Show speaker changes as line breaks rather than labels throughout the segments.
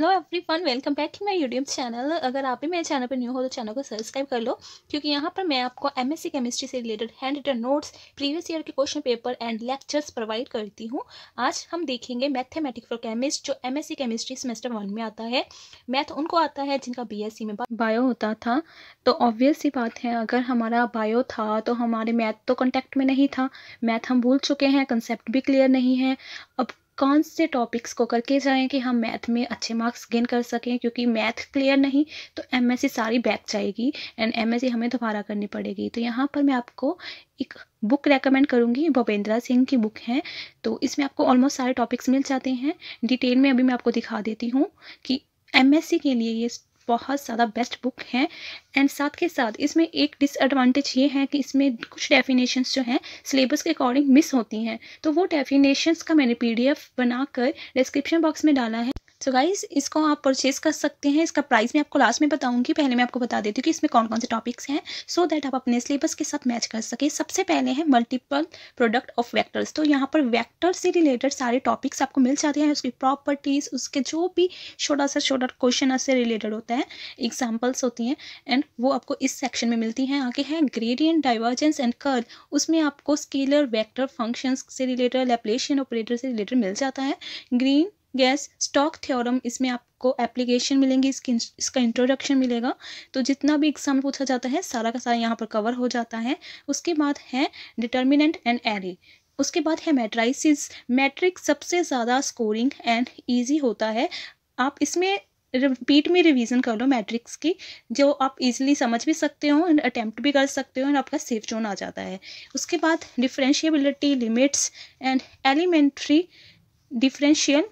hello everyone welcome back to my YouTube channel अगर आप भी मेरे चैनल पर न्यू हो तो चैनल को सब्सक्राइब कर लो क्योंकि यहाँ पर मैं आपको एमएससी केमिस्ट्री से related hand written notes previous year के question paper and lectures provide करती हूँ आज हम देखेंगे मैथेमेटिक्स फॉर केमिस्ट जो सी केमिस्ट्री सेमेस्टर वन में आता है मैथ उनको आता है जिनका सी में बायो होता था तो ऑब्वियस ही बात है अगर हमारा बायो था तो हमारे मैथ तो कॉन्टैक्ट में नहीं था मैथ हम भूल चुके हैं कंसेप्ट भी क्लियर नहीं है अब कौन से टॉपिक्स को करके जाए कि हम मैथ में अच्छे मार्क्स गेन कर सकें क्योंकि मैथ क्लियर नहीं तो एमएससी सारी बैक जाएगी एंड एमएससी हमें दोबारा करनी पड़ेगी तो यहाँ पर मैं आपको एक बुक रेकमेंड करूँगी भूपेंद्रा सिंह की बुक है तो इसमें आपको ऑलमोस्ट सारे टॉपिक्स मिल जाते हैं डिटेल में अभी मैं आपको दिखा देती हूँ कि एमएससी के लिए ये बहुत ज़्यादा बेस्ट बुक है एंड साथ के साथ इसमें एक डिसएडवांटेज ये है कि इसमें कुछ डेफिनेशंस जो हैं सिलेबस के अकॉर्डिंग मिस होती हैं तो वो डेफिनेशंस का मैंने पीडीएफ बनाकर डिस्क्रिप्शन बॉक्स में डाला है तो गाइज इसको आप परचेज़ कर सकते हैं इसका प्राइस मैं आपको लास्ट में बताऊंगी पहले मैं आपको बता देती हूँ कि इसमें कौन कौन से टॉपिक्स हैं सो so दैट आप अपने सिलेबस के साथ मैच कर सके सबसे पहले है मल्टीपल प्रोडक्ट ऑफ वैक्टर्स तो यहाँ पर वैक्टर से रिलेटेड सारे टॉपिक्स आपको मिल जाते हैं उसकी प्रॉपर्टीज़ उसके जो भी छोटा सा छोटा क्वेश्चन से रिलेटेड होता है एग्जाम्पल्स होती हैं एंड वो आपको इस सेक्शन में मिलती हैं आगे हैं ग्रेडियंट डाइवर्जेंस एंड कर्ल उसमें आपको स्केलर वैक्टर फंक्शन से रिलेटेड लेपलेशन ऑपरेटर से रिलेटेड मिल जाता है ग्रीन गैस स्टॉक थ्योरम इसमें आपको एप्लीकेशन मिलेंगी इसकी इसका इंट्रोडक्शन मिलेगा तो जितना भी एग्जाम पूछा जाता है सारा का सारा यहाँ पर कवर हो जाता है उसके बाद है डिटर्मिनेंट एंड एरे उसके बाद है मैट्राइसिस मैट्रिक सबसे ज़्यादा स्कोरिंग एंड ईजी होता है आप इसमें रिपीट में रिवीजन कर लो मैट्रिक्स की जो आप इजीली समझ भी सकते हो एंड अटैम्प्ट भी कर सकते हो एंड आपका सेफ जोन आ जाता है उसके बाद differentiability limits and elementary differential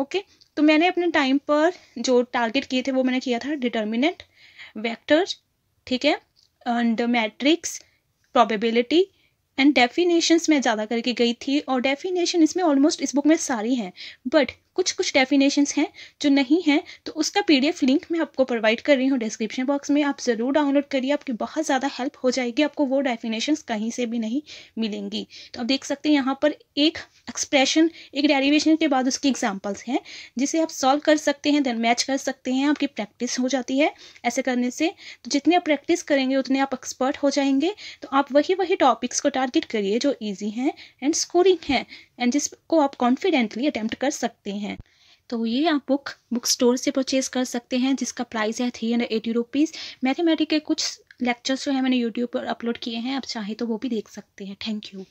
okay तो मैंने अपने टाइम पर जो टारगेट किए थे वो मैंने किया था डिटर्मिनेंट वेक्टर्स ठीक है and matrix probability and definitions मैं ज़्यादा करके गई थी और डेफिनेशन इसमें ऑलमोस्ट इस बुक में सारी हैं बट कुछ कुछ डेफिनेशंस हैं जो नहीं हैं तो उसका पीडीएफ लिंक मैं आपको प्रोवाइड कर रही हूँ डिस्क्रिप्शन बॉक्स में आप ज़रूर डाउनलोड करिए आपकी बहुत ज़्यादा हेल्प हो जाएगी आपको वो डेफिनेशंस कहीं से भी नहीं मिलेंगी तो आप देख सकते हैं यहाँ पर एक एक्सप्रेशन एक डेरिवेशन के बाद उसकी एग्जाम्पल्स हैं जिसे आप सॉल्व कर सकते हैं देन मैच कर सकते हैं आपकी प्रैक्टिस हो जाती है ऐसे करने से तो जितनी आप प्रैक्टिस करेंगे उतने आप एक्सपर्ट हो जाएंगे तो आप वही वही टॉपिक्स को टारगेट करिए जो ईजी हैं एंड स्कोरिंग हैं एंड जिसको आप कॉन्फिडेंटली अटैम्प्ट कर सकते हैं तो ये आप बुक बुक स्टोर से परचेज कर सकते हैं जिसका प्राइस है three hundred eighty rupees mathematic के कुछ लेक्चर्स जो है मैंने यूट्यूब पर अपलोड किए हैं आप चाहे तो वो भी देख सकते हैं थैंक यू